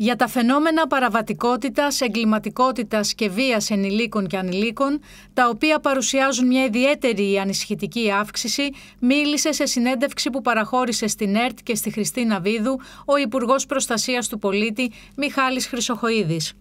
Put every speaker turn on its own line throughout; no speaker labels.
για τα φαινόμενα παραβατικότητας, εγκληματικότητας και βίας ενηλίκων και ανηλίκων, τα οποία παρουσιάζουν μια ιδιαίτερη ανησυχητική αύξηση, μίλησε σε συνέντευξη που παραχώρησε στην ΕΡΤ και στη Χριστίνα Βίδου ο Υπουργός Προστασίας του Πολίτη Μιχάλης Χρυσοχοίδης.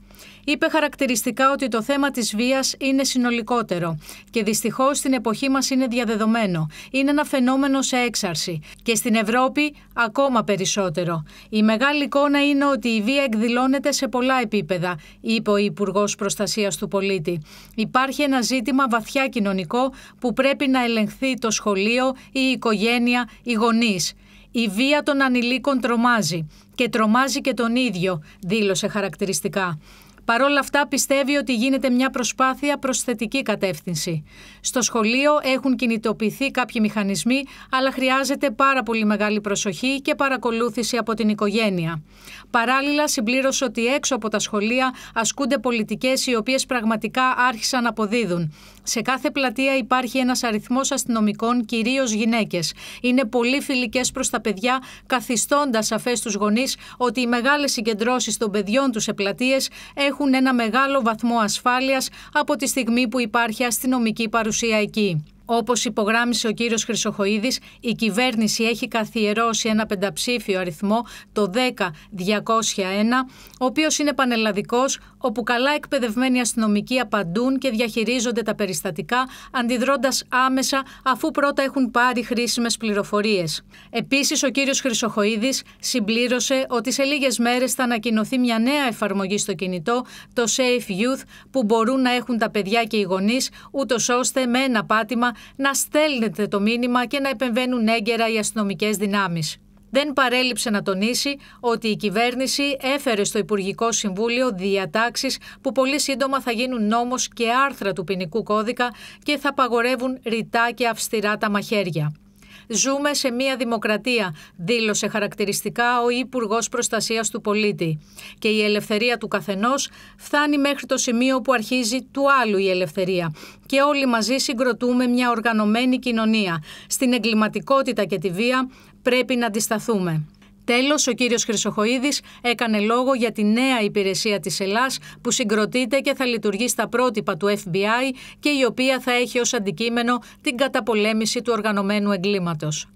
Είπε χαρακτηριστικά ότι το θέμα της βίας είναι συνολικότερο και δυστυχώς στην εποχή μας είναι διαδεδομένο. Είναι ένα φαινόμενο σε έξαρση και στην Ευρώπη ακόμα περισσότερο. Η μεγάλη εικόνα είναι ότι η βία εκδηλώνεται σε πολλά επίπεδα, είπε ο Υπουργός Προστασίας του Πολίτη. Υπάρχει ένα ζήτημα βαθιά κοινωνικό που πρέπει να ελεγχθεί το σχολείο, η οικογένεια, οι γονείς. Η βία των ανηλίκων τρομάζει και τρομάζει και τον ίδιο, δήλωσε χαρακτηριστικά. Παρόλα αυτά πιστεύει ότι γίνεται μια προσπάθεια προς θετική κατεύθυνση. Στο σχολείο έχουν κινητοποιηθεί κάποιοι μηχανισμοί, αλλά χρειάζεται πάρα πολύ μεγάλη προσοχή και παρακολούθηση από την οικογένεια. Παράλληλα, συμπλήρωσε ότι έξω από τα σχολεία ασκούνται πολιτικές οι οποίες πραγματικά άρχισαν να αποδίδουν. Σε κάθε πλατεία υπάρχει ένας αριθμός αστυνομικών, κυρίως γυναίκες. Είναι πολύ φιλικές προς τα παιδιά, καθιστώντας σαφές του γονείς ότι οι μεγάλες συγκεντρώσεις των παιδιών τους σε πλατείες έχουν έχουν ένα μεγάλο βαθμό ασφάλειας από τη στιγμή που υπάρχει αστυνομική παρουσία εκεί. Όπως υπογράμμισε ο κύριος Χρυσοχοίδης, η κυβέρνηση έχει καθιερώσει ένα πενταψήφιο αριθμό, το 10201, ο οποίος είναι πανελλαδικός, όπου καλά εκπαιδευμένοι αστυνομικοί απαντούν και διαχειρίζονται τα περιστατικά, αντιδρώντας άμεσα αφού πρώτα έχουν πάρει χρήσιμες πληροφορίες. Επίσης, ο κύριος Χρυσοχοίδης συμπλήρωσε ότι σε λίγες μέρες θα ανακοινωθεί μια νέα εφαρμογή στο κινητό, το Safe Youth, που μπορούν να έχουν τα παιδιά και οι γονείς, ούτως ώστε με ένα πάτημα να στέλνετε το μήνυμα και να επεμβαίνουν έγκαιρα οι αστυνομικές δυνάμεις. Δεν παρέλειψε να τονίσει ότι η κυβέρνηση έφερε στο Υπουργικό Συμβούλιο διατάξεις που πολύ σύντομα θα γίνουν νόμος και άρθρα του ποινικού κώδικα και θα παγορεύουν ρητά και αυστηρά τα μαχαίρια. Ζούμε σε μια δημοκρατία, δήλωσε χαρακτηριστικά ο Υπουργός Προστασίας του Πολίτη. Και η ελευθερία του καθενός φτάνει μέχρι το σημείο που αρχίζει του άλλου η ελευθερία. Και όλοι μαζί συγκροτούμε μια οργανωμένη κοινωνία. Στην εγκληματικότητα και τη βία πρέπει να αντισταθούμε. Τέλος, ο κύριος Χρυσοχοίδης έκανε λόγο για τη νέα υπηρεσία της Ελλάδα που συγκροτείται και θα λειτουργεί στα πρότυπα του FBI και η οποία θα έχει ως αντικείμενο την καταπολέμηση του οργανωμένου εγκλήματος.